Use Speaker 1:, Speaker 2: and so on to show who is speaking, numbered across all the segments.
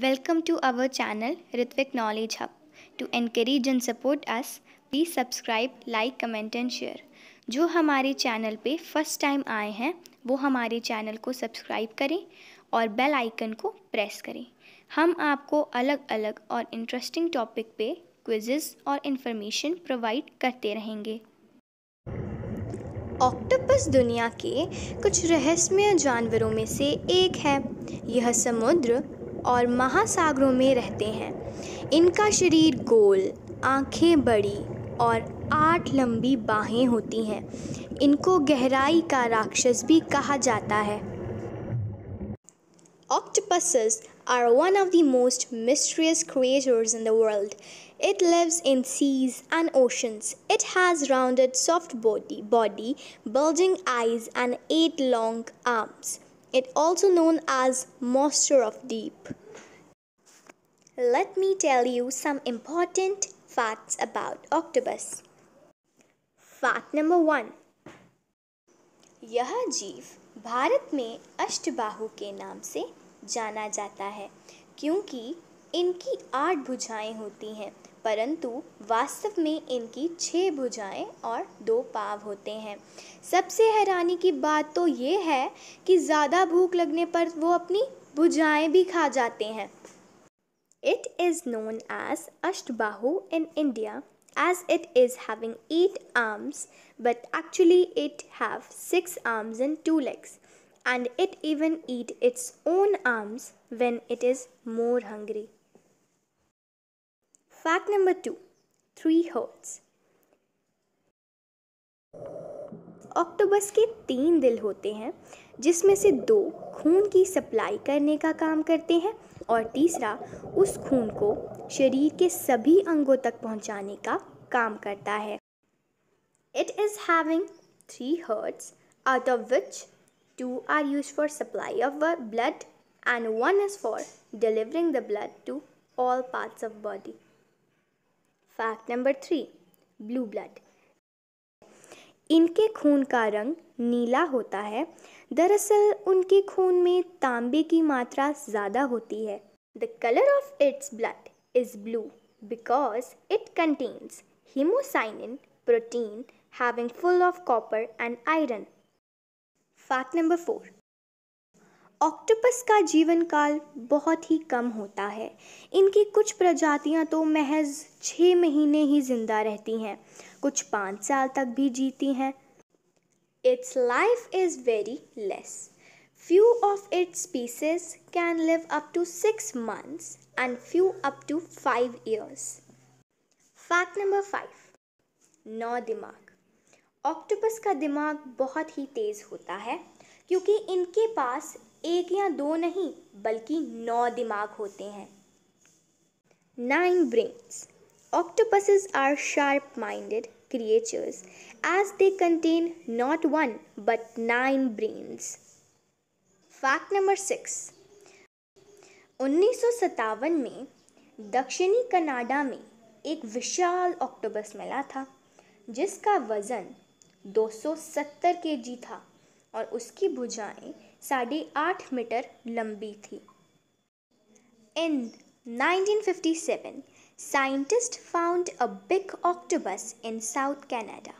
Speaker 1: Welcome to our channel Ritvik Knowledge Hub. To encourage and support us, please subscribe, like, comment and share. जो हमारे channel पे first time आए हैं वो हमारे चैनल को सब्सक्राइब करें और बेल आइकन को प्रेस करें हम आपको अलग अलग और इंटरेस्टिंग टॉपिक पे क्विजेस और इन्फॉर्मेशन प्रोवाइड करते रहेंगे ऑक्टोपस दुनिया के कुछ रहस्यमय जानवरों में से एक है यह समुद्र और महासागरों में रहते हैं इनका शरीर गोल आंखें बड़ी और आठ लंबी बाहें होती हैं इनको गहराई का राक्षस भी कहा जाता है octopus are one of the most mysterious creators in the world it lives in seas and oceans it has rounded soft body body bulging eyes and eight long arms it also known as monster of deep. Let me tell you some important facts about octopus. Fact number 1 यह जीव भारत में अष्टबाहु के नाम से जाना जाता है क्योंकि इनकी आठ भुजाएं होती हैं परंतु वास्तव में इनकी छः भुजाएं और दो पाव होते हैं सबसे हैरानी की बात तो ये है कि ज़्यादा भूख लगने पर वो अपनी भुजाएं भी खा जाते हैं it is known as Ashtabahu in India as it is having eight arms but actually it have six arms and two legs and it even eat its own arms when it is more hungry Fact number two, three hearts. Octopus के तीन दिल होते हैं जिसमें से दो खून की सप्लाई करने का काम करते हैं और तीसरा उस खून को शरीर के सभी अंगों तक पहुंचाने का काम करता है it is having three hearts out of which two are use for supply of blood and one is for delivering the blood to all parts of body fact number three blue blood इनके खून का रंग नीला होता है दरअसल उनके खून में तांबे की मात्रा ज़्यादा होती है the colour of its blood is blue because it contains haemocyanin protein having full of copper and iron fact number four octopus का जीवन काल बहुत ही कम होता है इनकी कुछ प्रजातियां तो महज छः महीने ही ज़िंदा रहती हैं कुछ पाँच साल तक भी जीती हैं its life is very less few of its species can live up to six months and few up to five years fact number five नौ दिमाग ऑक्टोपस का दिमाग बहुत ही तेज़ होता है क्योंकि इनके पास एक या दो नहीं बल्कि नौ दिमाग होते हैं nine brains octopuses are sharp minded creatures as they contain not one but nine brains fact number six उन्नीस में दक्षिणी कनाडा में एक विशाल ऑक्टोबस मिला था जिसका वज़न 270 केजी था और उसकी भुजाएं साढ़े आठ मीटर लंबी In 1957, scientists found a big octopus in South Canada,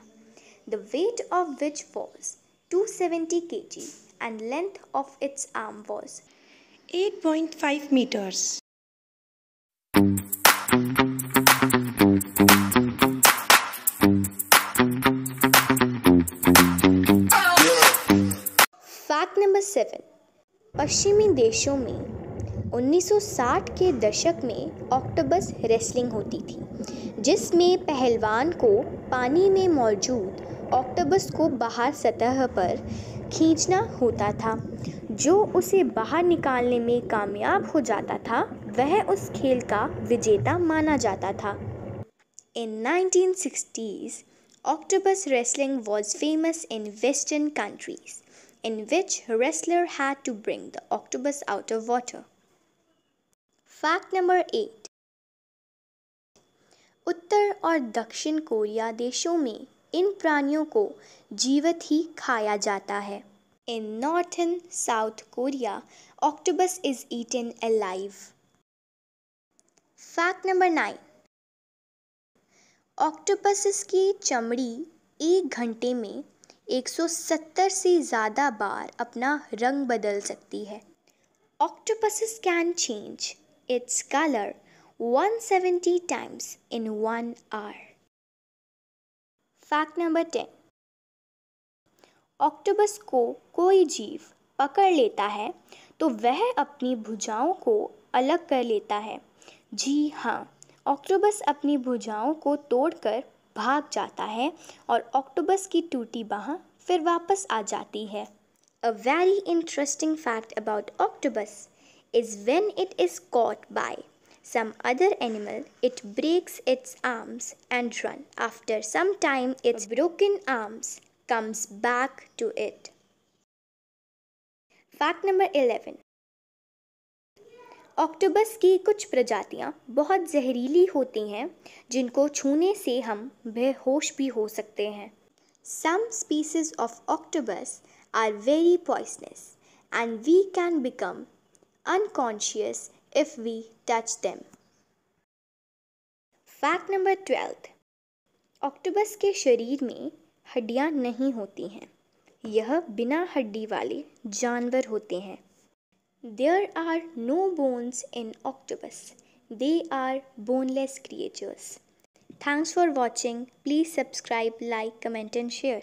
Speaker 1: the weight of which was 270 kg and length of its arm was 8.5 meters. Fact number seven पश्चिमी देशों में 1960 के दशक में ऑक्टोबस रेसलिंग होती थी जिसमें पहलवान को पानी में मौजूद ऑक्टोबस को बाहर सतह पर खींचना होता था जो उसे बाहर निकालने में कामयाब हो जाता था वह उस खेल का विजेता माना जाता था in 1960s, octopus wrestling was famous in western countries in which wrestler had to bring the octopus out of water. Fact number 8 उत्तर और दक्षिण कोरिया देशों में इन प्राणियों को जीवित ही खाया जाता है In north and south Korea octopus is eaten alive fact number nine octopuses की चमड़ी एक घंटे में 170 से ज़्यादा बार अपना रंग बदल सकती है octopuses can change its colour 170 times in one hour fact number ten octopus को कोई जीव पकड़ लेता है तो वह अपनी भुजाओं को अलग कर लेता है जी हाँ ऑक्टोपस अपनी भुजाओं को तोड़कर भाग जाता है और ऑक्टोबस की टूटी बाह फिर वापस आ जाती है a very interesting fact about octopus is when it is caught by some other animal it breaks its arms and run after some time its broken arms comes back to it fact number eleven octopus की कुछ प्रजातियाँ बहुत जहरीली होती हैं जिनको छूने से हम बेहोश भी हो सकते हैं some species of octopus are very poisonous and we can become unconscious if we touch them fact number twelfth octopus के शरीर में हड्डियाँ नहीं होती हैं यह बिना हड्डी वाले जानवर होते हैं There are no bones in octopus. They are boneless creatures. Thanks for watching. Please subscribe, like, comment and share.